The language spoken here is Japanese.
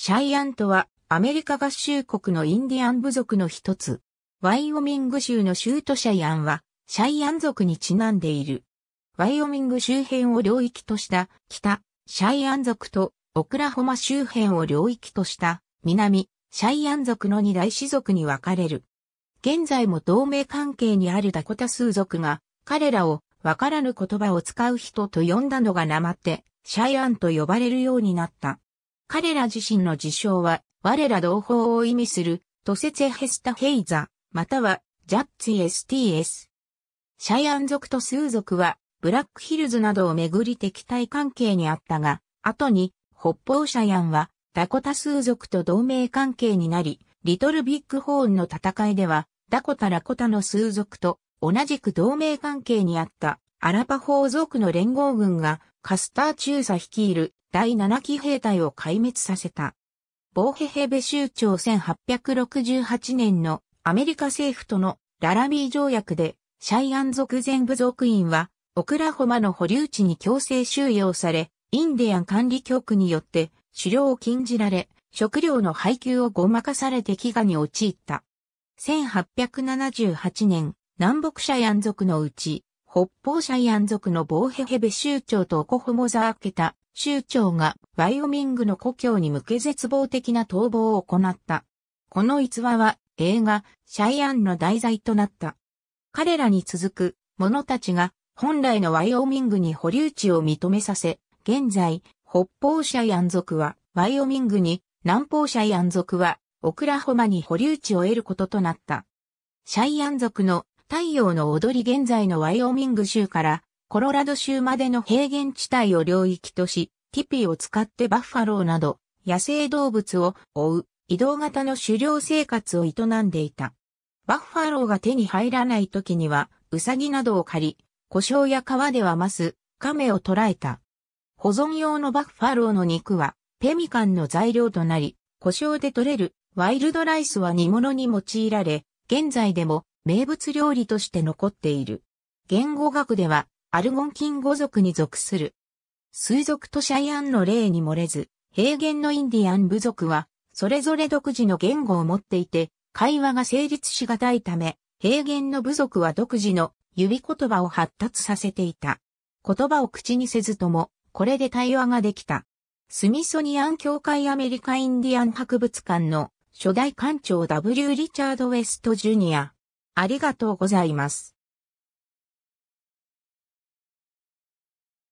シャイアントはアメリカ合衆国のインディアン部族の一つ。ワイオミング州の州都シャイアンはシャイアン族にちなんでいる。ワイオミング周辺を領域とした北、シャイアン族とオクラホマ周辺を領域とした南、シャイアン族の二大氏族に分かれる。現在も同盟関係にあるダコタ数族が彼らをわからぬ言葉を使う人と呼んだのがなまってシャイアンと呼ばれるようになった。彼ら自身の自称は、我ら同胞を意味する、トセツェヘスタヘイザ、または、ジャッツエスティエス。シャイアン族とスー族は、ブラックヒルズなどをめぐり敵対関係にあったが、後に、北方シャイアンは、ダコタスー族と同盟関係になり、リトルビッグホーンの戦いでは、ダコタラコタのスー族と同じく同盟関係にあったアラパホー族の連合軍がカスター中佐率いる第7期兵隊を壊滅させた。ボーヘヘベ州長1868年のアメリカ政府とのララビー条約で、シャイアン族全部族員は、オクラホマの保留地に強制収容され、インディアン管理局によって狩猟を禁じられ、食料の配給をごまかされて飢餓に陥った。1878年、南北シャイアン族のうち、北方シャイアン族のボーヘヘベ州長とオコホモザーケタ、州長がワイオミングの故郷に向け絶望的な逃亡を行った。この逸話は映画シャイアンの題材となった。彼らに続く者たちが本来のワイオミングに保留地を認めさせ、現在北方シャイアン族はワイオミングに南方シャイアン族はオクラホマに保留地を得ることとなった。シャイアン族の太陽の踊り現在のワイオミング州からコロラド州までの平原地帯を領域とし、ティピーを使ってバッファローなど野生動物を追う移動型の狩猟生活を営んでいた。バッファローが手に入らない時には、ウサギなどを借り、故障や川ではマす亀を捕らえた。保存用のバッファローの肉は、ペミカンの材料となり、故障で取れるワイルドライスは煮物に用いられ、現在でも名物料理として残っている。言語学では、アルゴンキン語族に属する。水族とシャイアンの例に漏れず、平原のインディアン部族は、それぞれ独自の言語を持っていて、会話が成立しがたいため、平原の部族は独自の指言葉を発達させていた。言葉を口にせずとも、これで対話ができた。スミソニアン協会アメリカインディアン博物館の初代館長 W. リチャード・ウェスト・ジュニア。ありがとうございます。